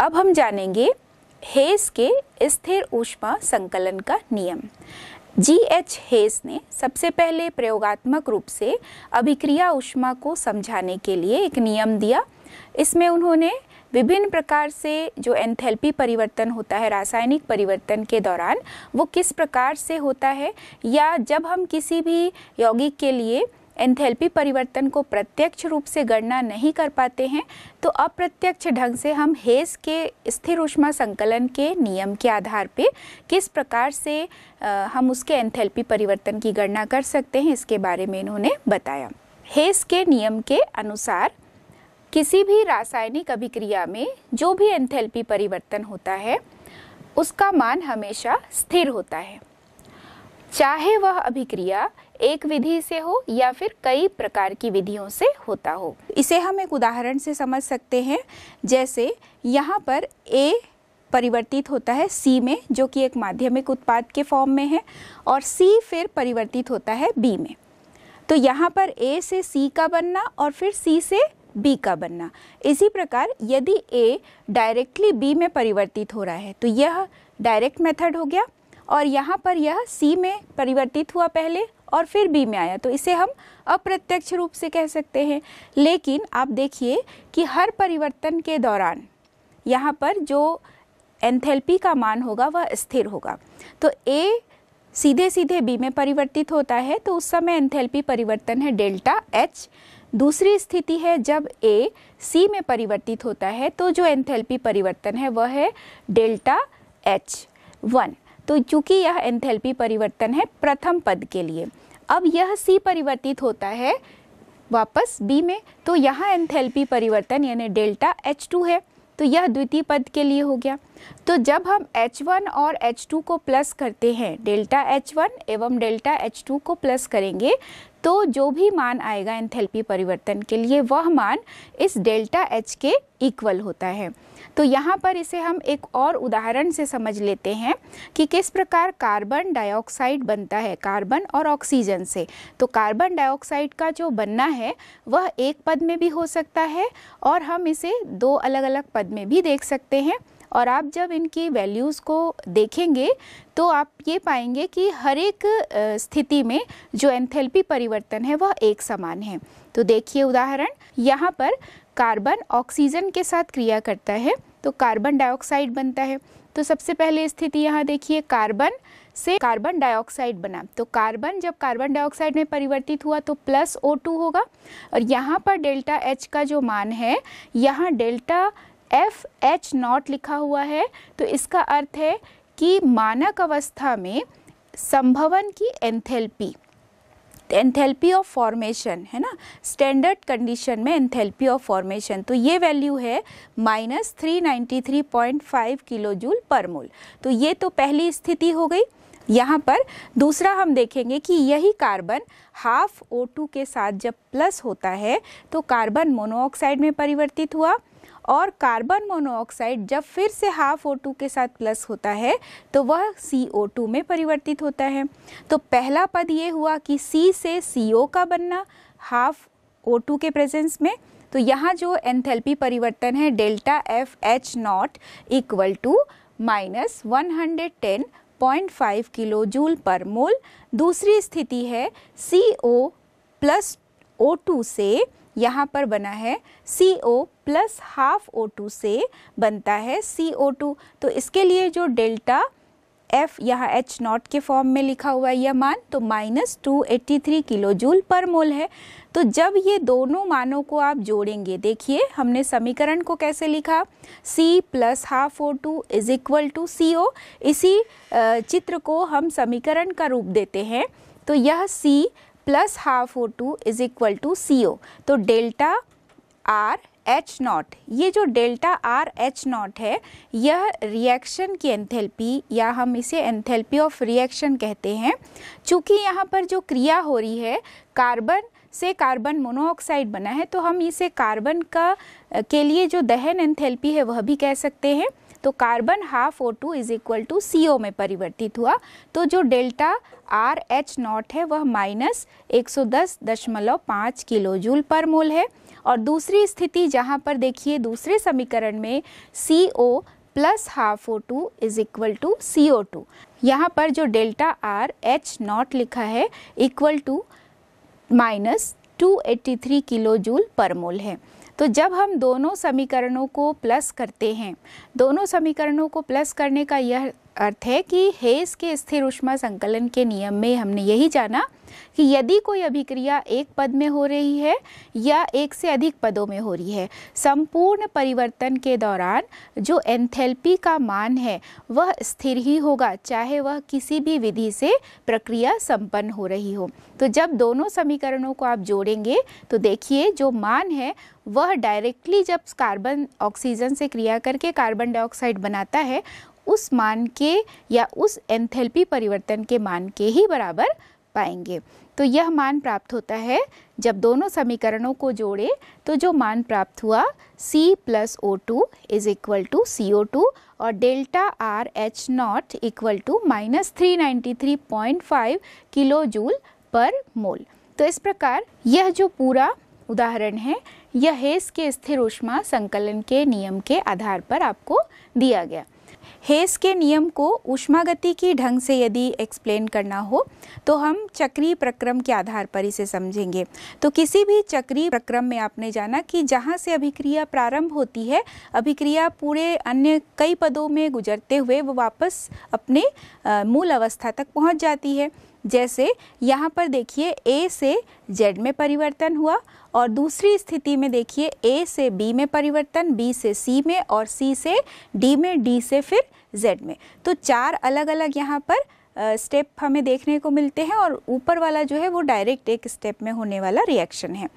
अब हम जानेंगे हेस के स्थिर ऊष्मा संकलन का नियम जी एच हेस ने सबसे पहले प्रयोगात्मक रूप से अभिक्रिया ऊष्मा को समझाने के लिए एक नियम दिया इसमें उन्होंने विभिन्न प्रकार से जो एंथैल्पी परिवर्तन होता है रासायनिक परिवर्तन के दौरान वो किस प्रकार से होता है या जब हम किसी भी यौगिक के लिए एंथैल्पी परिवर्तन को प्रत्यक्ष रूप से गणना नहीं कर पाते हैं तो अप्रत्यक्ष ढंग से हम हेस के स्थिर ऊष्मा संकलन के नियम के आधार पर किस प्रकार से हम उसके एंथैल्पी परिवर्तन की गणना कर सकते हैं इसके बारे में इन्होंने बताया हेस के नियम के अनुसार किसी भी रासायनिक अभिक्रिया में जो भी एंथैल्पी परिवर्तन होता है उसका मान हमेशा स्थिर होता है चाहे वह अभिक्रिया एक विधि से हो या फिर कई प्रकार की विधियों से होता हो इसे हम एक उदाहरण से समझ सकते हैं जैसे यहाँ पर ए परिवर्तित होता है सी में जो कि एक माध्यमिक उत्पाद के फॉर्म में है और सी फिर परिवर्तित होता है बी में तो यहाँ पर ए से सी का बनना और फिर सी से बी का बनना इसी प्रकार यदि ए डायरेक्टली बी में परिवर्तित हो रहा है तो यह डायरेक्ट मेथड हो गया और यहाँ पर यह सी में परिवर्तित हुआ पहले और फिर बी में आया तो इसे हम अप्रत्यक्ष रूप से कह सकते हैं लेकिन आप देखिए कि हर परिवर्तन के दौरान यहाँ पर जो एंथेल्पी का मान होगा वह स्थिर होगा तो ए सीधे सीधे बी में परिवर्तित होता है तो उस समय एंथेल्पी परिवर्तन है डेल्टा एच दूसरी स्थिति है जब ए सी में परिवर्तित होता है तो जो एंथेल्पी परिवर्तन है वह है डेल्टा एच वन तो चूँकि यह एंथेल्पी परिवर्तन है प्रथम पद के लिए अब यह सी परिवर्तित होता है वापस बी में तो यहाँ एंथेल्पी परिवर्तन यानी डेल्टा एच टू है तो यह द्वितीय पद के लिए हो गया तो जब हम H1 और H2 को प्लस करते हैं डेल्टा H1 एवं डेल्टा H2 को प्लस करेंगे तो जो भी मान आएगा एंथेल्पी परिवर्तन के लिए वह मान इस डेल्टा एच के इक्वल होता है तो यहाँ पर इसे हम एक और उदाहरण से समझ लेते हैं कि किस प्रकार कार्बन डाइऑक्साइड बनता है कार्बन और ऑक्सीजन से तो कार्बन डाइऑक्साइड का जो बनना है वह एक पद में भी हो सकता है और हम इसे दो अलग अलग पद में भी देख सकते हैं और आप जब इनकी वैल्यूज़ को देखेंगे तो आप ये पाएंगे कि हर एक स्थिति में जो एंथेल्पी परिवर्तन है वह एक समान है तो देखिए उदाहरण यहाँ पर कार्बन ऑक्सीजन के साथ क्रिया करता है तो कार्बन डाइऑक्साइड बनता है तो सबसे पहले स्थिति यहाँ देखिए कार्बन से कार्बन डाइऑक्साइड बना तो कार्बन जब कार्बन डाइऑक्साइड में परिवर्तित हुआ तो प्लस ओ टू होगा और यहाँ पर डेल्टा एच का जो मान है यहाँ डेल्टा एफ एच नॉट लिखा हुआ है तो इसका अर्थ है कि मानक अवस्था में संभवन की एंथेल्पी एंथेल्पी ऑफ फॉर्मेशन है ना स्टैंडर्ड कंडीशन में एंथेल्पी ऑफ फॉर्मेशन तो ये वैल्यू है minus three ninety three point five kilo joule पर मोल तो ये तो पहली स्थिति हो गई यहाँ पर दूसरा हम देखेंगे कि यही कार्बन हाफ ओ टू के साथ जब प्लस होता है तो कार्बन मोनोऑक्साइड में परिवर्तित हुआ और कार्बन मोनोऑक्साइड जब फिर से हाफ ओ टू के साथ प्लस होता है तो वह सी ओ टू में परिवर्तित होता है तो पहला पद ये हुआ कि सी से सी ओ का बनना हाफ ओ टू के प्रेजेंस में तो यहाँ जो एंथेल्पी परिवर्तन है delta F H not equal to minus one hundred ten five kilo joule पर मोल दूसरी स्थिति है C O plus O two से यहाँ पर बना है C O plus half O two से बनता है सी ओ टू तो इसके लिए जो डेल्टा एफ यहाँ एच नॉट के फॉर्म में लिखा हुआ है यह मान तो minus two eighty three kilo joule पर मोल है तो जब ये दोनों मानों को आप जोड़ेंगे देखिए हमने समीकरण को कैसे लिखा C plus half O two is equal to C O इसी चित्र को हम समीकरण का रूप देते हैं तो यह C plus half O two is equal to C O तो डेल्टा आर एच नॉट ये जो डेल्टा आर एच नॉट है यह रिएक्शन की एंथेल्पी या हम इसे एंथेल्पी ऑफ रिएक्शन कहते हैं चूँकि यहाँ पर जो क्रिया हो रही है कार्बन से कार्बन मोनोऑक्साइड बना है तो हम इसे कार्बन का के लिए जो दहन एंथेल्पी है वह भी कह सकते हैं तो carbon half O two is equal to C O में परिवर्तित हुआ तो जो डेल्टा आर एच नॉट है वह माइनस एक सौ दस दशमलव पाँच किलो जूल पर मोल है और दूसरी स्थिति जहाँ पर देखिए दूसरे समीकरण में C O plus half O two is equal to C O two यहाँ पर जो डेल्टा आर एच नॉट लिखा है equal to minus two eighty three kilo joule पर मोल है तो जब हम दोनों समीकरणों को प्लस करते हैं दोनों समीकरणों को प्लस करने का यह अर्थ है कि हेस के स्थिर ऊष्मा संकलन के नियम में हमने यही जाना कि यदि कोई अभिक्रिया एक पद में हो रही है या एक से अधिक पदों में हो रही है संपूर्ण परिवर्तन के दौरान जो एंथेल्पी का मान है वह स्थिर ही होगा चाहे वह किसी भी विधि से प्रक्रिया संपन्न हो रही हो तो जब दोनों समीकरणों को आप जोड़ेंगे तो देखिए जो मान है वह डायरेक्टली जब कार्बन ऑक्सीजन से क्रिया करके कार्बन डाइऑक्साइड बनाता है उस मान के या उस एंथेल्पी परिवर्तन के मान के ही बराबर पाएंगे तो यह मान प्राप्त होता है जब दोनों समीकरणों को जोड़े तो जो मान प्राप्त हुआ C plus O two is equal to C O two और delta R H not equal to minus three ninety three point five kilo joule पर मोल तो इस प्रकार यह जो पूरा उदाहरण है यह हेस के स्थिर ऊष्मा संकलन के नियम के आधार पर आपको दिया गया हेस के नियम को उष्मागति की ढंग से यदि एक्सप्लेन करना हो तो हम चक्रीय प्रक्रम के आधार पर इसे समझेंगे तो किसी भी चक्रीय प्रक्रम में आपने जाना कि जहाँ से अभिक्रिया प्रारंभ होती है अभिक्रिया पूरे अन्य कई पदों में गुजरते हुए वो वापस अपने मूल अवस्था तक पहुँच जाती है जैसे यहाँ पर देखिए ए से जेड में परिवर्तन हुआ और दूसरी स्थिति में देखिए ए से बी में परिवर्तन बी से सी में और सी से डी में डी से फिर जेड में तो चार अलग अलग यहाँ पर स्टेप हमें देखने को मिलते हैं और ऊपर वाला जो है वो डायरेक्ट एक स्टेप में होने वाला रिएक्शन है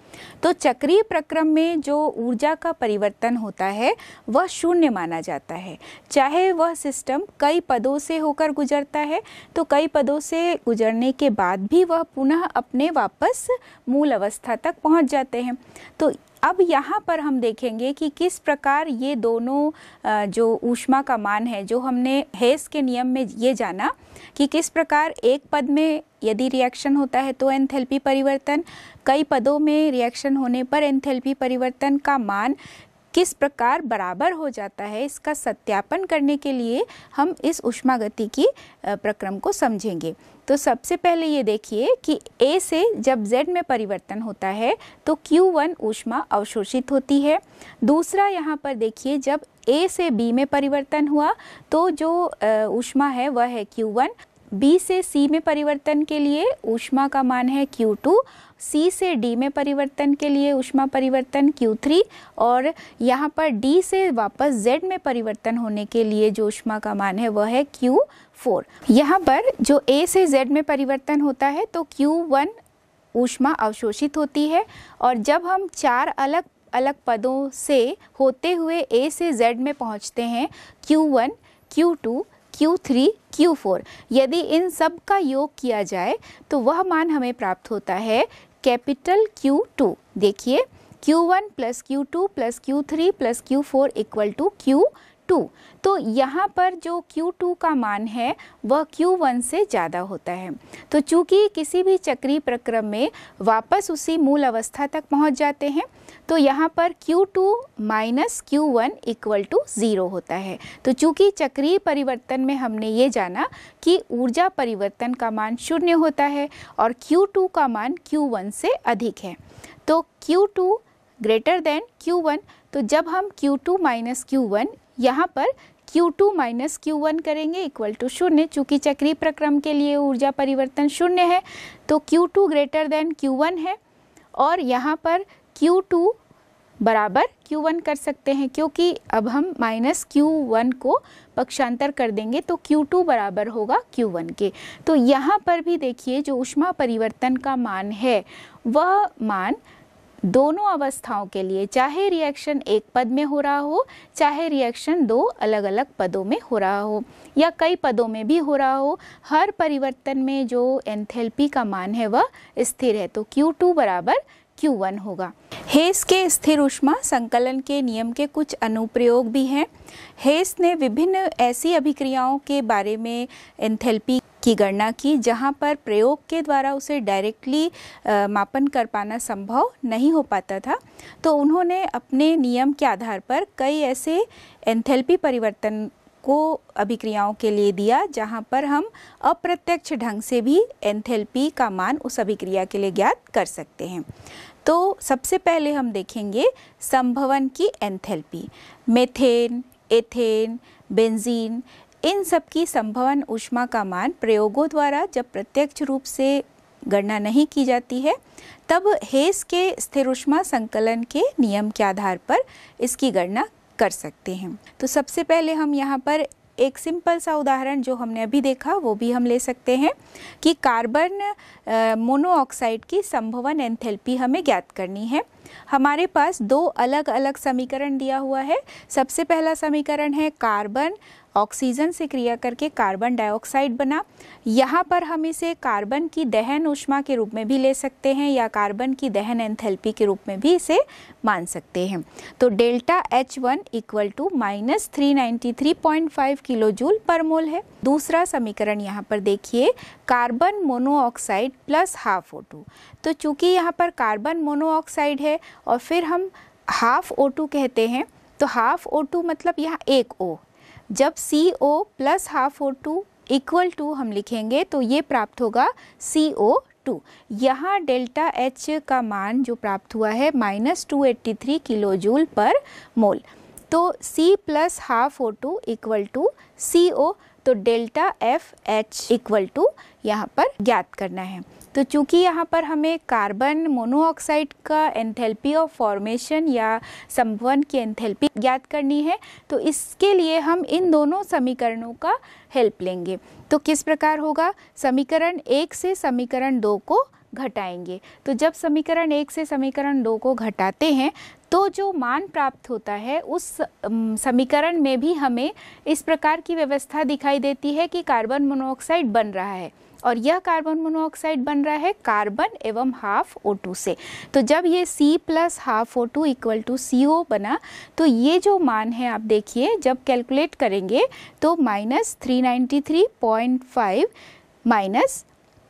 तो चक्रीय प्रक्रम में जो ऊर्जा का परिवर्तन होता है वह शून्य माना जाता है चाहे वह सिस्टम कई पदों से होकर गुजरता है तो कई पदों से गुजरने के बाद भी वह पुनः अपने वापस मूल अवस्था तक पहुंच जाते हैं तो अब यहाँ पर हम देखेंगे कि किस प्रकार ये दोनों जो ऊष्मा का मान है जो हमने हेस के नियम में ये जाना कि किस प्रकार एक पद में यदि रिएक्शन होता है तो एंथैल्पी परिवर्तन कई पदों में रिएक्शन होने पर एंथैल्पी परिवर्तन का मान किस प्रकार बराबर हो जाता है इसका सत्यापन करने के लिए हम इस उष्मागति की प्रक्रम को समझेंगे तो सबसे पहले ये देखिए कि ए से जब Z में परिवर्तन होता है तो Q1 ऊष्मा अवशोषित होती है दूसरा यहाँ पर देखिए जब ए से बी में परिवर्तन हुआ तो जो ऊष्मा है वह है क्यू वन बी से सी में परिवर्तन के लिए ऊष्मा का मान है क्यू टू सी से डी में परिवर्तन के लिए ऊष्मा परिवर्तन क्यू थ्री और यहाँ पर डी से वापस जेड में परिवर्तन होने के लिए जो ऊष्मा का मान है वह है क्यू फोर यहाँ पर जो ए से जेड में परिवर्तन होता है तो क्यू वन ऊष्मा अवशोषित होती है और जब हम चार अलग अलग पदों से होते हुए ए से जेड में पहुँचते हैं Q one Q two Q three Q four यदि इन सब का योग किया जाए तो वह मान हमें प्राप्त होता है कैपिटल क्यू टू देखिए Q one plus Q two plus Q three plus Q four equal to Q two तो यहाँ पर जो Q2 का मान है वह Q1 से ज़्यादा होता है तो चूंकि किसी भी चक्रीय प्रक्रम में वापस उसी मूल अवस्था तक पहुँच जाते हैं तो यहाँ पर Q2 two minus Q one equal to zero होता है तो चूंकि चक्रीय परिवर्तन में हमने ये जाना कि ऊर्जा परिवर्तन का मान शून्य होता है और Q2 का मान Q1 से अधिक है तो Q2 ग्रेटर देन Q1 तो जब हम Q2 two minus Q one यहाँ पर Q2 टू माइनस क्यू करेंगे इक्वल टू शून्य चूँकि चक्रीय प्रक्रम के लिए ऊर्जा परिवर्तन शून्य है तो Q2 to greater than Q1 है और यहाँ पर Q2 बराबर Q1 कर सकते हैं क्योंकि अब हम माइनस क्यू को पक्षांतर कर देंगे तो Q2 बराबर होगा Q1 के तो यहाँ पर भी देखिए जो ऊष्मा परिवर्तन का मान है वह मान दोनों अवस्थाओं के लिए चाहे रिएक्शन एक पद में हो रहा हो चाहे रिएक्शन दो अलग अलग पदों में हो रहा हो या कई पदों में भी हो रहा हो हर परिवर्तन में जो एंथेल्पी का मान है वह स्थिर है तो Q2 बराबर Q1 होगा हेस के स्थिर उष्मा संकलन के नियम के कुछ अनुप्रयोग भी हैं हेस ने विभिन्न ऐसी अभिक्रियाओं के बारे में एंथेल्पी की गणना की जहाँ पर प्रयोग के द्वारा उसे डायरेक्टली मापन कर पाना संभव नहीं हो पाता था तो उन्होंने अपने नियम के आधार पर कई ऐसे एंथेल्पी परिवर्तन को अभिक्रियाओं के लिए दिया जहाँ पर हम अप्रत्यक्ष ढंग से भी एंथेल्पी का मान उस अभिक्रिया के लिए ज्ञात कर सकते हैं तो सबसे पहले हम देखेंगे संभवन की एंथेल्पी मेथेन एथेन बेंजीन इन सब की संभवन ऊष्मा का मान प्रयोगों द्वारा जब प्रत्यक्ष रूप से गणना नहीं की जाती है तब हेस के स्थिर ऊष्मा संकलन के नियम के आधार पर इसकी गणना कर सकते हैं तो सबसे पहले हम यहाँ पर एक सिंपल सा उदाहरण जो हमने अभी देखा वो भी हम ले सकते हैं कि कार्बन मोनोऑक्साइड की संभवन एंथेल्पी हमें ज्ञात करनी है हमारे पास दो अलग अलग समीकरण दिया हुआ है सबसे पहला समीकरण है कार्बन ऑक्सीजन से क्रिया करके कार्बन डाइऑक्साइड बना यहाँ पर हम इसे कार्बन की दहन ऊष्मा के रूप में भी ले सकते हैं या कार्बन की दहन एंथैल्पी के रूप में भी इसे मान सकते हैं तो delta H one equal to minus three ninety three point five kilo joule पर मोल है दूसरा समीकरण यहाँ पर देखिए carbon monoxide plus half O two तो चूंकि यहाँ पर कार्बन मोनोऑक्साइड है और फिर हम हाफ ओ टू कहते हैं तो हाफ ओ टू मतलब यहाँ एक ओ जब C O plus half O two equal to हम लिखेंगे तो ये प्राप्त होगा सी ओ टू यहाँ डेल्टा एच का मान जो प्राप्त हुआ है minus two eighty three kilo joule पर मोल तो C plus half O two equal to C O तो delta F H equal to यहाँ पर ज्ञात करना है तो चूँकि यहाँ पर हमें कार्बन मोनोऑक्साइड का एंथेल्पी ऑफ फॉर्मेशन या संभवन की एंथेल्पी ज्ञात करनी है तो इसके लिए हम इन दोनों समीकरणों का हेल्प लेंगे तो किस प्रकार होगा समीकरण एक से समीकरण दो को घटाएंगे तो जब समीकरण एक से समीकरण दो को घटाते हैं तो जो मान प्राप्त होता है उस समीकरण में भी हमें इस प्रकार की व्यवस्था दिखाई देती है कि कार्बन मोनोऑक्साइड बन रहा है और यह कार्बन मोनोऑक्साइड बन रहा है कार्बन एवं हाफ ओ टू से तो जब ये C plus half O two equal to C O बना तो ये जो मान है आप देखिए जब कैलकुलेट करेंगे तो minus three ninety three point five minus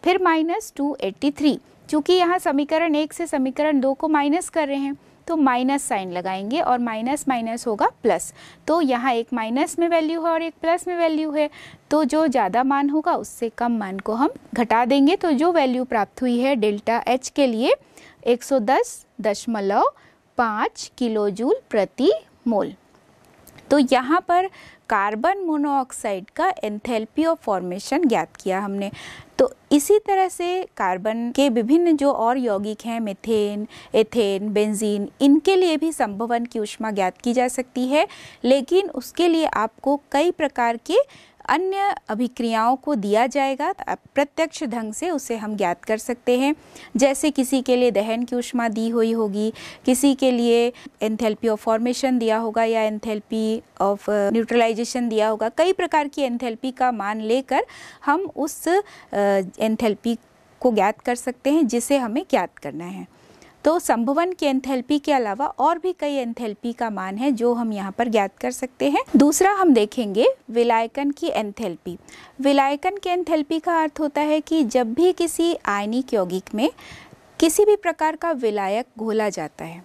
फिर माइनस टू एट्टी थ्री चूँकि यहाँ समीकरण एक से समीकरण दो को माइनस कर रहे हैं तो माइनस साइन लगाएंगे और माइनस माइनस होगा प्लस तो यहाँ एक माइनस में वैल्यू है और एक प्लस में वैल्यू है तो जो ज़्यादा मान होगा उससे कम मान को हम घटा देंगे तो जो वैल्यू प्राप्त हुई है डेल्टा एच के लिए एक सौ दस दशमलव पाँच किलो जूल प्रति मोल तो यहाँ पर कार्बन मोनोऑक्साइड का एंथैल्पी ऑफ फॉर्मेशन ज्ञात किया हमने तो इसी तरह से कार्बन के विभिन्न जो और यौगिक हैं मिथेन एथेन बेंजीन इनके लिए भी संभवन की उष्मा ज्ञात की जा सकती है लेकिन उसके लिए आपको कई प्रकार के अन्य अभिक्रियाओं को दिया जाएगा प्रत्यक्ष ढंग से उसे हम ज्ञात कर सकते हैं जैसे किसी के लिए दहन की उष्मा दी हुई होगी किसी के लिए एंथेल्पी ऑफ फॉर्मेशन दिया होगा या एंथेल्पी ऑफ न्यूट्रलाइजेशन दिया होगा कई प्रकार की एंथेल्पी का मान लेकर हम उस एंथेल्पी को ज्ञात कर सकते हैं जिसे हमें ज्ञात करना है तो संभवन की एंथेल्पी के अलावा और भी कई एंथेल्पी का मान है जो हम यहाँ पर ज्ञात कर सकते हैं दूसरा हम देखेंगे विलायकन की एंथेल्पी विलायकन की एंथेल्पी का अर्थ होता है कि जब भी किसी आयनिक यौगिक में किसी भी प्रकार का विलायक घोला जाता है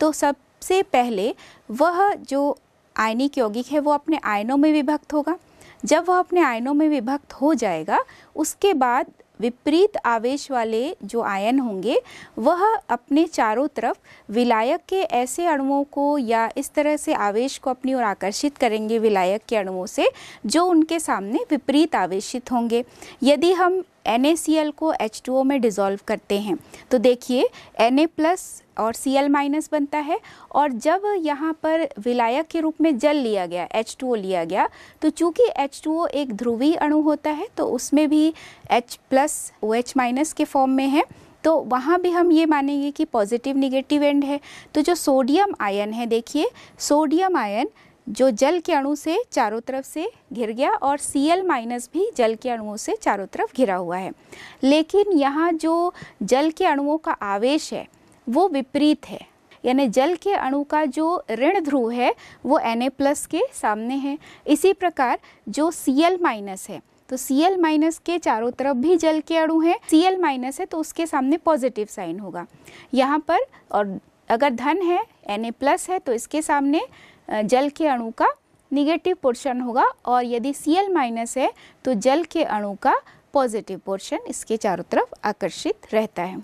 तो सबसे पहले वह जो आयनिक यौगिक है वो अपने आयनों में विभक्त होगा जब वह अपने आयनों में विभक्त हो जाएगा उसके बाद विपरीत आवेश वाले जो आयन होंगे वह अपने चारों तरफ विलायक के ऐसे अणुओं को या इस तरह से आवेश को अपनी ओर आकर्षित करेंगे विलायक के अणुओं से जो उनके सामने विपरीत आवेशित होंगे यदि हम एन को एच में डिज़ोल्व करते हैं तो देखिए एन प्लस और एल माइनस बनता है और जब यहाँ पर विलायक के रूप में जल लिया गया एच टू ओ लिया गया तो चूंकि ओ एक ध्रुवीय अणु होता है तो उसमें भी H plus O H minus के फॉर्म में है तो वहाँ भी हम ये मानेंगे कि पॉजिटिव निगेटिव एंड है तो जो सोडियम आयन है देखिए सोडियम आयन जो जल के अणु से चारों तरफ से घिर गया और सी एल माइनस भी जल के अणुओं से चारों तरफ घिरा हुआ है लेकिन यहाँ जो जल के अणुओं का आवेश है वो विपरीत है यानी जल के अणु का जो ऋण ध्रुव है वो एन ए प्लस के सामने है इसी प्रकार जो सी एल माइनस है तो सी एल माइनस के चारों तरफ भी जल के अणु हैं सी एल माइनस है तो उसके सामने पॉजिटिव साइन होगा यहाँ पर और अगर धन है एन ए प्लस है तो इसके सामने जल के अणु का निगेटिव पोर्शन होगा और यदि सी एल माइनस है तो जल के अणु का पॉजिटिव पोर्शन इसके चारों तरफ आकर्षित रहता है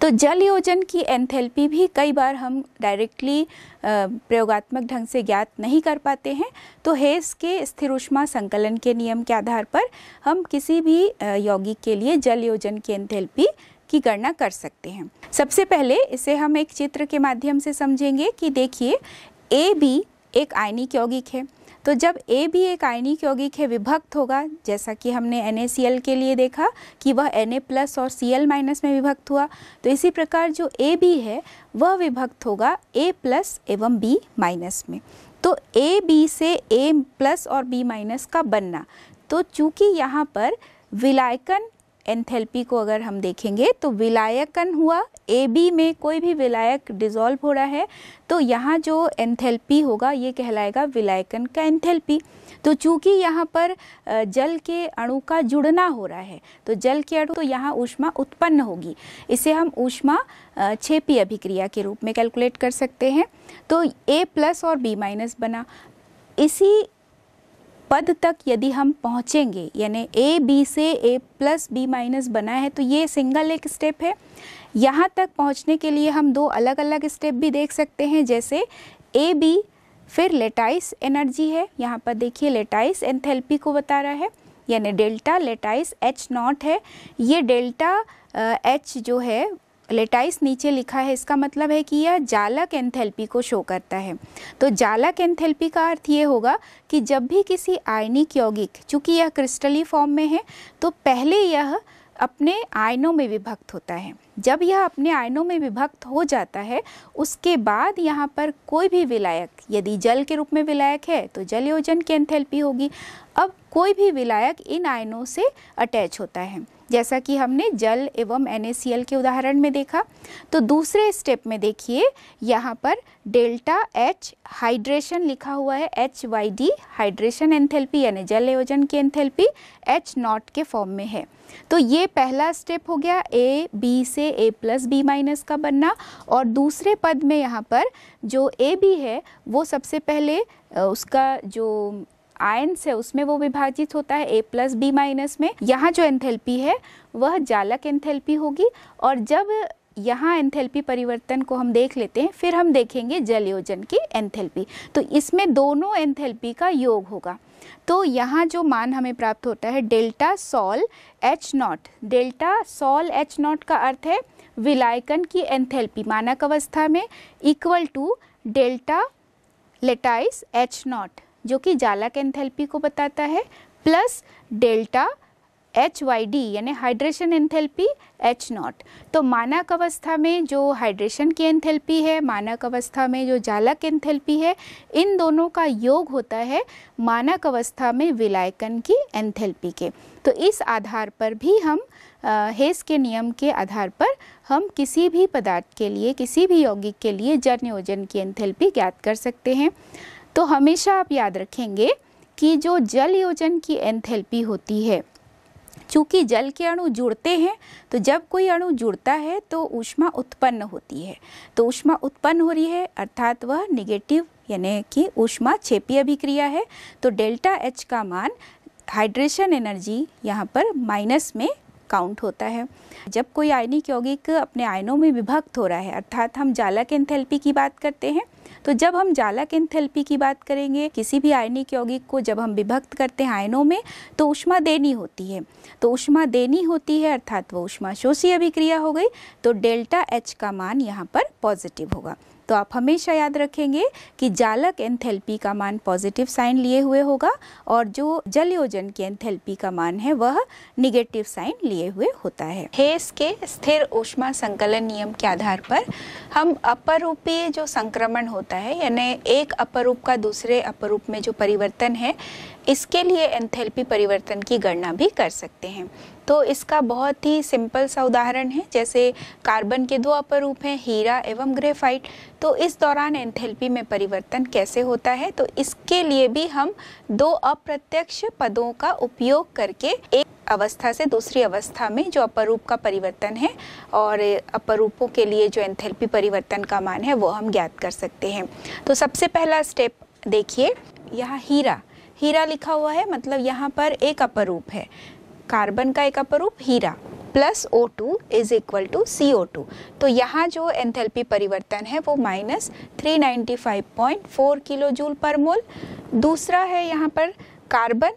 तो जल योजन की एंथैल्पी भी कई बार हम डायरेक्टली प्रयोगात्मक ढंग से ज्ञात नहीं कर पाते हैं तो हेस के स्थिर उष्मा संकलन के नियम के आधार पर हम किसी भी यौगिक के लिए जल योजन की एंथैल्पी की गणना कर सकते हैं सबसे पहले इसे हम एक चित्र के माध्यम से समझेंगे कि देखिए ए भी एक आयनिक यौगिक है तो जब ए भी एक आयनिक यौगिक है विभक्त होगा जैसा कि हमने एन के लिए देखा कि वह एन प्लस और सी माइनस में विभक्त हुआ तो इसी प्रकार जो ए बी है वह विभक्त होगा ए प्लस एवं बी माइनस में तो ए बी से ए प्लस और बी माइनस का बनना तो चूँकि यहाँ पर विलायकन एंथेल्पी को अगर हम देखेंगे तो विलायकन हुआ ए बी में कोई भी विलायक डिजोल्व हो रहा है तो यहाँ जो एंथेल्पी होगा ये कहलाएगा विलायकन का एंथेल्पी तो चूंकि यहाँ पर जल के अणु का जुड़ना हो रहा है तो जल के अणु तो यहाँ ऊष्मा उत्पन्न होगी इसे हम ऊष्मा छेपी अभिक्रिया के रूप में कैलकुलेट कर सकते हैं तो ए प्लस और बी माइनस बना इसी पद तक यदि हम पहुँचेंगे यानी ए बी से ए प्लस बी माइनस बना है तो ये सिंगल एक स्टेप है यहाँ तक पहुँचने के लिए हम दो अलग अलग स्टेप भी देख सकते हैं जैसे ए बी फिर लेटाइस एनर्जी है यहाँ पर देखिए लेटाइस एंथेल्पी को बता रहा है यानी डेल्टा लेटाइस एच नॉट है ये डेल्टा एच जो है लेटाइस नीचे लिखा है इसका मतलब है कि यह जालक एंथैल्पी को शो करता है तो जालक एंथैल्पी का अर्थ ये होगा कि जब भी किसी आयनिक यौगिक चूँकि यह क्रिस्टली फॉर्म में है तो पहले यह अपने आयनों में विभक्त होता है जब यह अपने आयनों में विभक्त हो जाता है उसके बाद यहाँ पर कोई भी विलायक यदि जल के रूप में विलायक है तो जल योजन की एंथैल्पी होगी अब कोई भी विलायक इन आयनों से अटैच होता है जैसा कि हमने जल एवं एन के उदाहरण में देखा तो दूसरे स्टेप में देखिए यहाँ पर डेल्टा एच हाइड्रेशन लिखा हुआ है H Y D hydration enthalpy यानी जल एयोजन की एंथेल्पी एच नॉट के फॉर्म में है तो ये पहला स्टेप हो गया ए बी से ए प्लस बी माइनस का बनना और दूसरे पद में यहाँ पर जो ए बी है वो सबसे पहले उसका जो आयन है उसमें वो विभाजित होता है ए प्लस बी माइनस में यहाँ जो एंथेल्पी है वह जालक एंथेल्पी होगी और जब यहाँ एंथेल्पी परिवर्तन को हम देख लेते हैं फिर हम देखेंगे जल योजन की एंथेल्पी तो इसमें दोनों एंथेल्पी का योग होगा तो यहाँ जो मान हमें प्राप्त होता है delta sol H not delta sol H not का अर्थ है विलायकन की एंथेल्पी मानक अवस्था में equal to delta lattice H not जो कि जालक एंथैल्पी को बताता है plus delta H Y D यानी हाइड्रेशन एंथेल्पी एच नॉट तो मानक अवस्था में जो हाइड्रेशन की एंथेल्पी है मानक अवस्था में जो जालक एंथेल्पी है इन दोनों का योग होता है मानक अवस्था में विलायकन की एंथेल्पी के तो इस आधार पर भी हम हेस के नियम के आधार पर हम किसी भी पदार्थ के लिए किसी भी यौगिक के लिए जन योजन की एंथेल्पी ज्ञात कर सकते हैं तो हमेशा आप याद रखेंगे कि जो जल योजन की एंथेल्पी होती है चूँकि जल के अणु जुड़ते हैं तो जब कोई अणु जुड़ता है तो ऊष्मा उत्पन्न होती है तो ऊष्मा उत्पन्न हो रही है अर्थात वह निगेटिव यानी कि ऊष्मा छेपी अभिक्रिया है तो डेल्टा एच का मान हाइड्रेशन एनर्जी यहाँ पर माइनस में काउंट होता है जब कोई आयनिक यौगिक अपने आयनों में विभक्त हो रहा है अर्थात हम जालक एंथेल्पी की बात करते हैं तो जब हम जालक एंथेल्पी की बात करेंगे किसी भी आयनिक यौगिक को जब हम विभक्त करते हैं आयनों में तो उष्मा देनी होती है तो उष्मा देनी होती है अर्थात वो उष्मा शोषी अभिक्रिया हो गई तो डेल्टा एच का मान यहाँ पर पॉजिटिव होगा तो आप हमेशा याद रखेंगे कि जालक एंथेल्पी का मान पॉजिटिव साइन लिए हुए होगा और जो जलयोजन की एंथेल्पी का मान है वह निगेटिव साइन लिए हुए होता है हेस के स्थिर ऊष्मा संकलन नियम के आधार पर हम अपरूपीय जो संक्रमण होता है यानी एक अपरूप का दूसरे अपरूप में जो परिवर्तन है इसके लिए एंथेल्पी परिवर्तन की गणना भी कर सकते हैं तो इसका बहुत ही सिंपल सा उदाहरण है जैसे कार्बन के दो अपरूप हैं हीरा एवं ग्रेफाइट तो इस दौरान एंथेल्पी में परिवर्तन कैसे होता है तो इसके लिए भी हम दो अप्रत्यक्ष पदों का उपयोग करके एक अवस्था से दूसरी अवस्था में जो अपरूप का परिवर्तन है और अपरूपों के लिए जो एंथेल्पी परिवर्तन का मान है वो हम ज्ञात कर सकते हैं तो सबसे पहला स्टेप देखिए यहाँ हीरा हीरा लिखा हुआ है मतलब यहाँ पर एक अपरूप है कार्बन का एक अपरूप हीरा plus O two is equal to C O two तो यहाँ जो एंथेल्पी परिवर्तन है वो minus three ninety five point four kilo joule पर मोल दूसरा है यहाँ पर कार्बन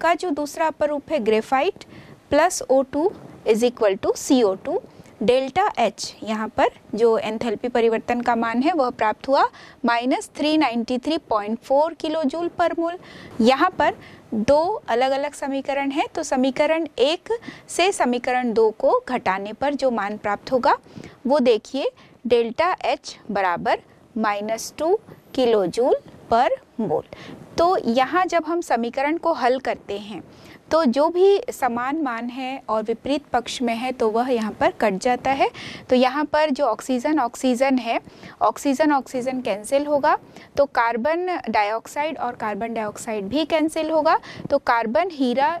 का जो दूसरा अपरूप है graphite plus O two is equal to C O two delta H यहाँ पर जो एंथैल्पी परिवर्तन का मान है वह प्राप्त हुआ minus three ninety three point four kilo joule per mole यहाँ पर दो अलग अलग समीकरण है तो समीकरण एक से समीकरण दो को घटाने पर जो मान प्राप्त होगा वो देखिए डेल्टा एच बराबर माइनस टू किलो जूल पर मोल तो यहाँ जब हम समीकरण को हल करते हैं तो जो भी समान मान है और विपरीत पक्ष में है तो वह यहाँ पर कट जाता है तो यहाँ पर जो ऑक्सीजन ऑक्सीजन है ऑक्सीजन ऑक्सीजन कैंसिल होगा तो कार्बन डाइऑक्साइड और कार्बन डाइऑक्साइड भी कैंसिल होगा तो कार्बन हीरा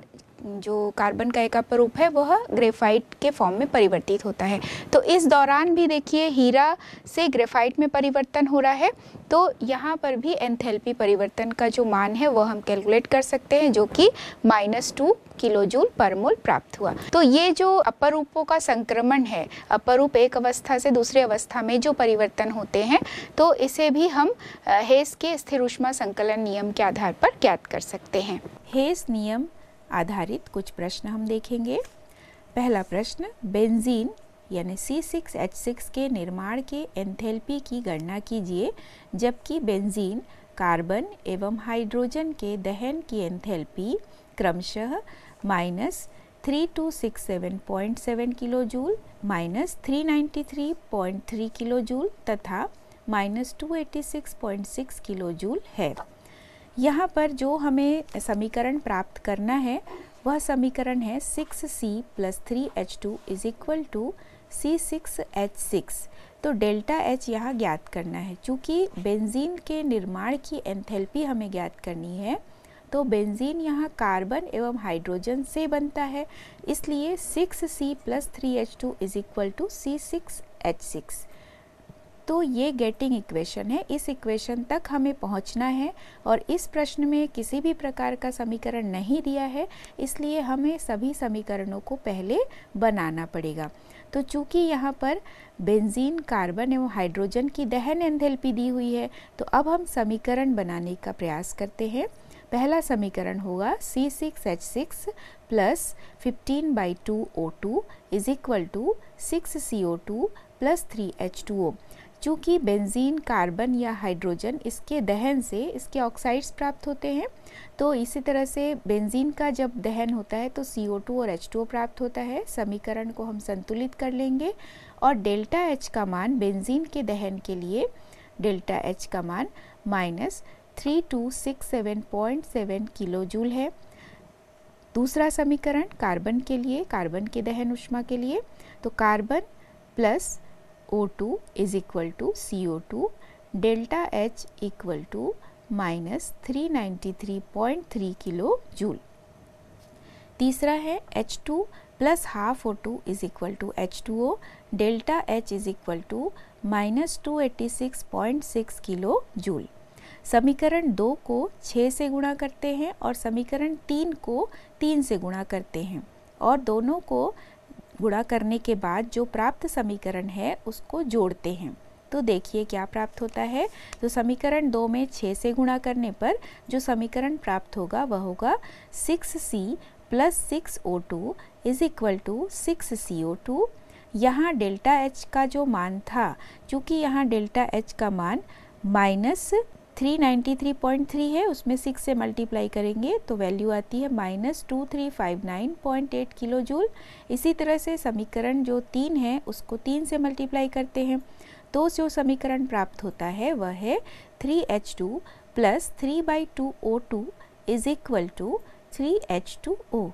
जो कार्बन का एक अपरूप है वह ग्रेफाइट के फॉर्म में परिवर्तित होता है तो इस दौरान भी देखिए हीरा से ग्रेफाइट में परिवर्तन हो रहा है तो यहाँ पर भी एंथेल्पी परिवर्तन का जो मान है वह हम कैलकुलेट कर सकते हैं जो कि माइनस टू किलोजूल जूल पर मोल प्राप्त हुआ तो ये जो अपरूपों का संक्रमण है अपरूप एक अवस्था से दूसरे अवस्था में जो परिवर्तन होते हैं तो इसे भी हम हेस के स्थिर उष्मा संकलन नियम के आधार पर ज्ञात कर सकते हैं हेस नियम आधारित कुछ प्रश्न हम देखेंगे पहला प्रश्न बेंजीन यानी C6H6 के निर्माण के एंथेल्पी की गणना कीजिए जबकि बेंजीन कार्बन एवं हाइड्रोजन के दहन की एंथेल्पी क्रमशः minus 3267.7 kilo joule minus 393.3 kilo joule तथा माइनस 286.6 किलो जूल है यहाँ पर जो हमें समीकरण प्राप्त करना है वह समीकरण है six C plus three H two is equal to C six H six तो डेल्टा एच यहाँ ज्ञात करना है चूँकि बेंजीन के निर्माण की एंथेल्पी हमें ज्ञात करनी है तो बेंजीन यहाँ कार्बन एवं हाइड्रोजन से बनता है इसलिए six C plus three H two is equal to C six H six तो ये गेटिंग इक्वेशन है इस इक्वेशन तक हमें पहुंचना है और इस प्रश्न में किसी भी प्रकार का समीकरण नहीं दिया है इसलिए हमें सभी समीकरणों को पहले बनाना पड़ेगा तो चूंकि यहाँ पर बेंजीन कार्बन एवं हाइड्रोजन की दहन एंथैल्पी दी हुई है तो अब हम समीकरण बनाने का प्रयास करते हैं पहला समीकरण होगा C six H six plus fifteen by two O two is equal to six C O two plus three H two O चूँकि बेंजीन कार्बन या हाइड्रोजन इसके दहन से इसके ऑक्साइड्स प्राप्त होते हैं तो इसी तरह से बेंजीन का जब दहन होता है तो CO2 और H2O प्राप्त होता है समीकरण को हम संतुलित कर लेंगे और डेल्टा H का मान बेंजीन के दहन के लिए डेल्टा H का मान minus three two six seven point seven kilo joule है दूसरा समीकरण कार्बन के लिए कार्बन के दहन उष्मा के लिए तो carbon plus O2 is equal to CO2 delta H equal to minus 393.3 kilo joule. तीसरा है H2 plus half O2 is equal to H2O delta H is equal to minus 286.6 kilo joule. समीकरण दो को छः से गुणा करते हैं और समीकरण तीन को तीन से गुणा करते हैं और दोनों को गुणा करने के बाद जो प्राप्त समीकरण है उसको जोड़ते हैं तो देखिए क्या प्राप्त होता है तो समीकरण दो में छः से गुणा करने पर जो समीकरण प्राप्त होगा वह होगा six C plus six O two is equal to six C O two यहाँ डेल्टा एच का जो मान था क्योंकि यहाँ डेल्टा एच का मान minus three ninety three point three है उसमें सिक्स से मल्टीप्लाई करेंगे तो वैल्यू आती है minus two three five nine point eight kilo joule इसी तरह से समीकरण जो तीन है उसको तीन से मल्टीप्लाई करते हैं तो जो समीकरण प्राप्त होता है वह है three H two plus three by two O two is equal to three H two O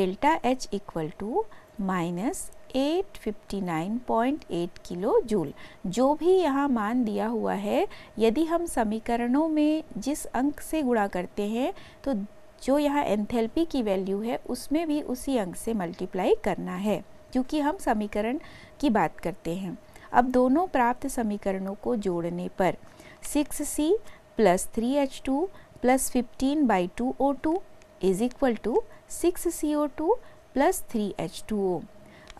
delta H equal to minus 859.8 kilo joule जो भी यहाँ मान दिया हुआ है यदि हम समीकरणों में जिस अंक से गुणा करते हैं तो जो यहाँ एंथेल्पी की वैल्यू है उसमें भी उसी अंक से मल्टीप्लाई करना है क्योंकि हम समीकरण की बात करते हैं अब दोनों प्राप्त समीकरणों को जोड़ने पर 6c C plus three H two plus fifteen by two O two is equal to six C O two plus three H two O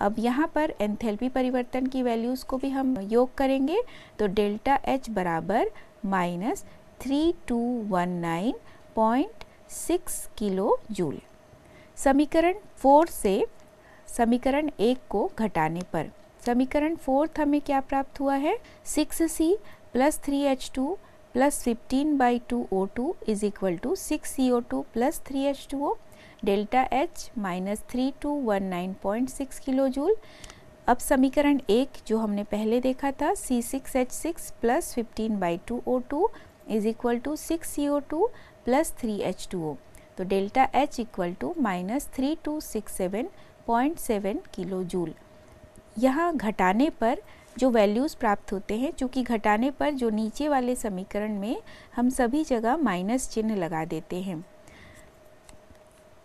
अब यहाँ पर एंथेल्पी परिवर्तन की वैल्यूज़ को भी हम योग करेंगे तो डेल्टा एच बराबर minus three two one nine point six kilo joule समीकरण फोर से समीकरण एक को घटाने पर समीकरण फोर्थ हमें क्या प्राप्त हुआ है six C plus three H two plus fifteen by two O two is equal to six C O two plus three H two O delta H minus three two one nine point six kilo joule अब समीकरण एक जो हमने पहले देखा था C six H six plus fifteen by two O two is equal to six C O two plus three H two O तो delta H equal to minus three two six seven point seven kilo joule यहाँ घटाने पर जो values प्राप्त होते हैं चूँकि घटाने पर जो नीचे वाले समीकरण में हम सभी जगह माइनस चिन्ह लगा देते हैं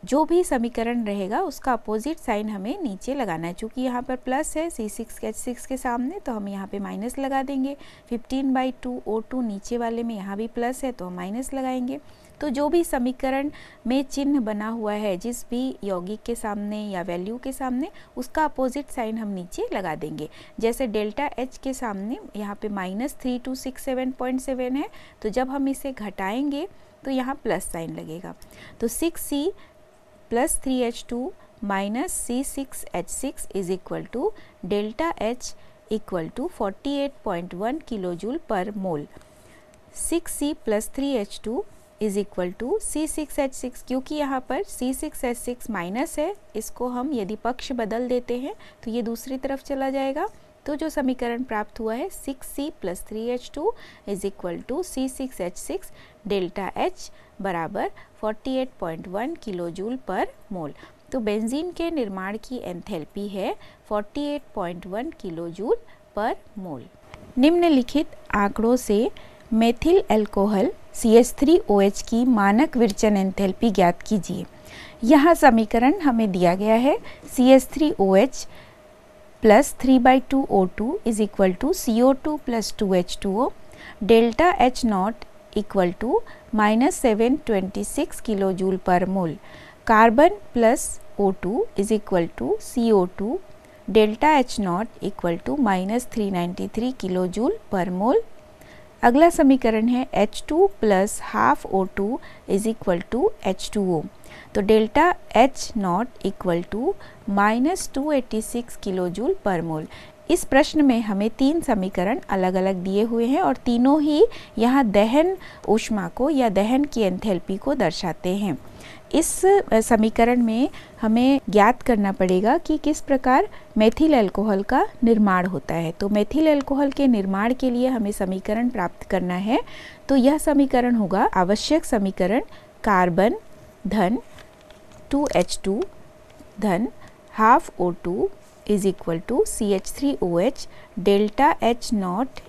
जो भी समीकरण रहेगा उसका अपोजिट साइन हमें नीचे लगाना है चूँकि यहाँ पर प्लस है सी सिक्स एच सिक्स के सामने तो हम यहाँ पे माइनस लगा देंगे fifteen by two O two नीचे वाले में यहाँ भी प्लस है तो हम माइनस लगाएंगे तो जो भी समीकरण में चिन्ह बना हुआ है जिस भी यौगिक के सामने या वैल्यू के सामने उसका अपोजिट साइन हम नीचे लगा देंगे जैसे डेल्टा एच के सामने यहाँ पे minus three two six seven point seven है तो जब हम इसे घटाएंगे तो यहाँ प्लस साइन लगेगा तो six C plus 3H2 minus C6H6 is equal to delta H equal to 48.1 kilojoule per mole. 6C plus 3H2 is equal to C six H six क्योंकि यहाँ पर C six H six minus है इसको हम यदि पक्ष बदल देते हैं तो ये दूसरी तरफ चला जाएगा तो जो समीकरण प्राप्त हुआ है six C plus three H two is equal to C six H six delta H बराबर forty eight point one kilo joule पर मोल तो बेंजीन के निर्माण की एंथैल्पी है forty eight one kilo joule पर मोल निम्नलिखित आंकड़ों से मेथिल एल्कोहल CH3OH की मानक विरचन एंथैल्पी ज्ञात कीजिए यहाँ समीकरण हमें दिया गया है CH3OH plus three by two O two is equal to C O two plus two H two O delta H not equal to minus seven twenty six kilo joule पर mole carbon plus O two is equal to C O two delta H not equal to minus three ninety three kilo joule पर mole अगला समीकरण है H two plus half O two is equal to H two O तो delta H not equal to minus two eighty six kilo joule पर mole इस प्रश्न में हमें तीन समीकरण अलग अलग दिए हुए हैं और तीनों ही यहाँ दहन ऊष्मा को या दहन की एंथैल्पी को दर्शाते हैं इस समीकरण में हमें ज्ञात करना पड़ेगा कि किस प्रकार मेथिल अल्कोहल का निर्माण होता है तो मेथिल अल्कोहल के निर्माण के लिए हमें समीकरण प्राप्त करना है तो यह समीकरण होगा आवश्यक समीकरण कार्बन धन टू टू टू एच धन half O is equal to C H three O H delta H naught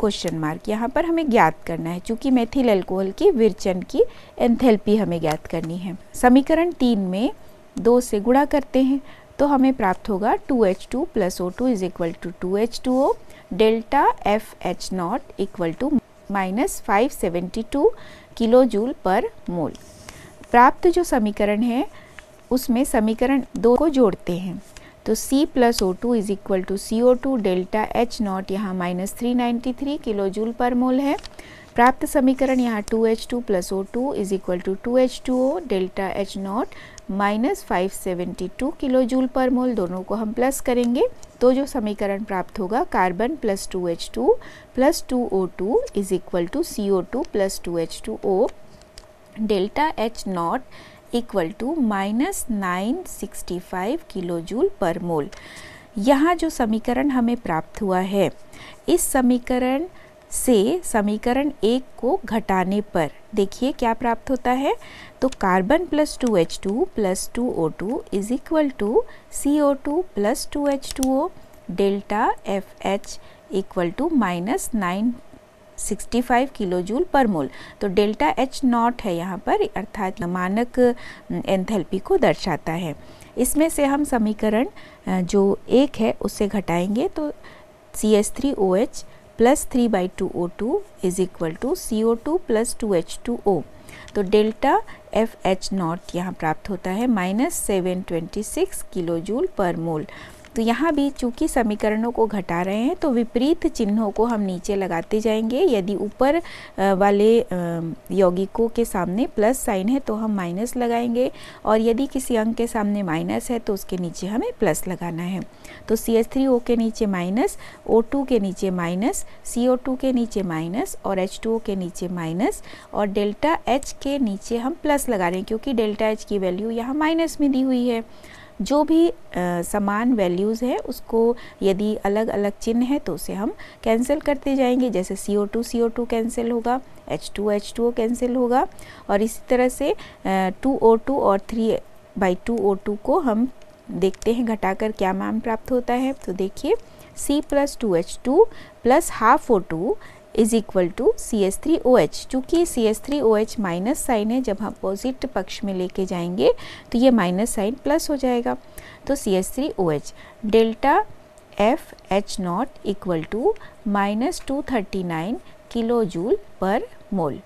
question mark यहाँ पर हमें ज्ञात करना है क्योंकि मेथिल अल्कोहल की विरचन की एंथेल्पी हमें ज्ञात करनी है समीकरण तीन में दो से गुणा करते हैं तो हमें प्राप्त होगा two H two plus O two is equal to two H two O delta F H not equal to minus five seventy two kilo joule पर मोल प्राप्त जो समीकरण है उसमें समीकरण दो को जोड़ते हैं तो C plus O two is equal to C O two delta H naught यहाँ minus three ninety three kilo joule पर मोल है प्राप्त समीकरण यहाँ two H two plus O two is equal to two H two O delta H naught minus five seventy two kilo joule पर mole दोनों को हम प्लस करेंगे तो जो समीकरण प्राप्त होगा carbon plus two H two plus two O two is equal to C O two plus two H two O delta H naught equal to minus nine sixty five kilo joule पर mole यहाँ जो समीकरण हमें प्राप्त हुआ है इस समीकरण से समीकरण एक को घटाने पर देखिए क्या प्राप्त होता है तो carbon plus two H two plus two O two is equal to C O two plus two H two O delta F H equal to minus nine 65 kilo joule पर मोल तो डेल्टा एच नॉट है यहाँ पर अर्थात मानक enthalpy को दर्शाता है इसमें से हम समीकरण जो एक है उससे घटाएंगे तो C S three O H plus three by two O two is equal to C O two plus two H two O तो डेल्टा एफ एच नॉट यहाँ प्राप्त होता है minus seven twenty six kilo joule पर mole तो यहाँ भी चूँकि समीकरणों को घटा रहे हैं तो विपरीत चिन्हों को हम नीचे लगाते जाएंगे यदि ऊपर वाले यौगिकों के सामने प्लस साइन है तो हम माइनस लगाएंगे और यदि किसी अंक के सामने माइनस है तो उसके नीचे हमें प्लस लगाना है तो सी एच थ्री ओ के नीचे माइनस ओ टू के नीचे माइनस सी ओ टू के नीचे माइनस और एच टू ओ के नीचे माइनस और डेल्टा एच के नीचे हम प्लस लगा रहे हैं क्योंकि डेल्टा एच की वैल्यू यहाँ माइनस में दी हुई है जो भी समान वैल्यूज़ है उसको यदि अलग अलग चिन्ह है तो उसे हम कैंसिल करते जाएंगे जैसे C O two C O two cancel होगा H two H two O cancel होगा और इसी तरह से टू ओ टू और three by two O two को हम देखते हैं घटाकर क्या मान प्राप्त होता है तो देखिए C plus two H two plus half O two is equal to C S three O H चूँकि C S three O H minus sign है जब हम अपोजिट पक्ष में लेके जाएंगे तो ये माइनस साइन प्लस हो जाएगा तो C S three O H delta F H not equal to minus two thirty nine kilo joule पर मोल